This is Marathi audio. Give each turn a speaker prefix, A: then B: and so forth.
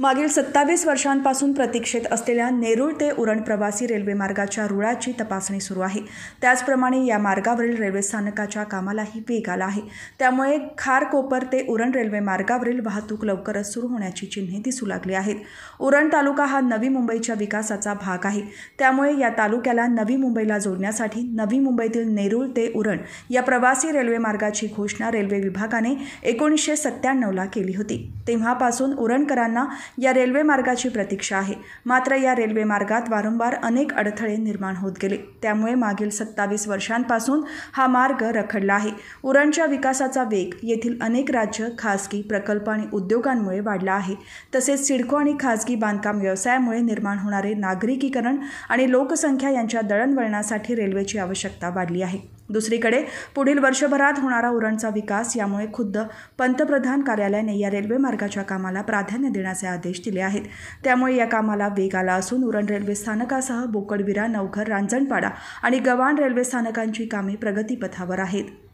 A: मागील सत्तावीस वर्षांपासून प्रतीक्षेत असलेल्या नेरुळ ते उरण प्रवासी रेल्वे मार्गाच्या रुळाची तपासणी सुरू आहे त्याचप्रमाणे या मार्गावरील रेल्वे स्थानकाच्या कामालाही वेग आला आहे त्यामुळे खारकोपर ते उरण रेल्वे मार्गावरील वाहतूक लवकरच सुरू होण्याची चिन्हे दिसू लागली आहेत उरण तालुका हा नवी मुंबईच्या विकासाचा भाग आहे त्यामुळे या तालुक्याला नवी मुंबईला जोडण्यासाठी नवी मुंबईतील नेरूळ ते उरण या प्रवासी रेल्वे मार्गाची घोषणा रेल्वे विभागाने एकोणीसशे सत्त्याण्णवला केली होती तेव्हापासून उरणकरांना या रेल्वे मार्गाची प्रतीक्षा आहे मात्र या रेल्वे मार्गात वारंवार अनेक अडथळे निर्माण होत गेले त्यामुळे मागील सत्तावीस वर्षांपासून हा मार्ग रखडला आहे उरणच्या विकासाचा वेग येथील अनेक राज्य खासगी प्रकल्प आणि उद्योगांमुळे वाढला आहे तसेच सिडको आणि खासगी बांधकाम व्यवसायामुळे निर्माण होणारे नागरिकीकरण आणि लोकसंख्या यांच्या दळणवळणासाठी रेल्वेची आवश्यकता वाढली आहे दुसरीकडे पुढील वर्षभरात होणारा उरणचा विकास यामुळे खुद्द पंतप्रधान कार्यालयाने या रेल्वे मार्गाच्या कामाला प्राधान्य देण्याचे आदेश दिले आहेत त्यामुळे या कामाला वेग आला असून उरण रेल्वे स्थानकासह बोकडविरा नवघर रांजणपाडा आणि गवाण रेल्वे स्थानकांची कामे प्रगतीपथावर आहेत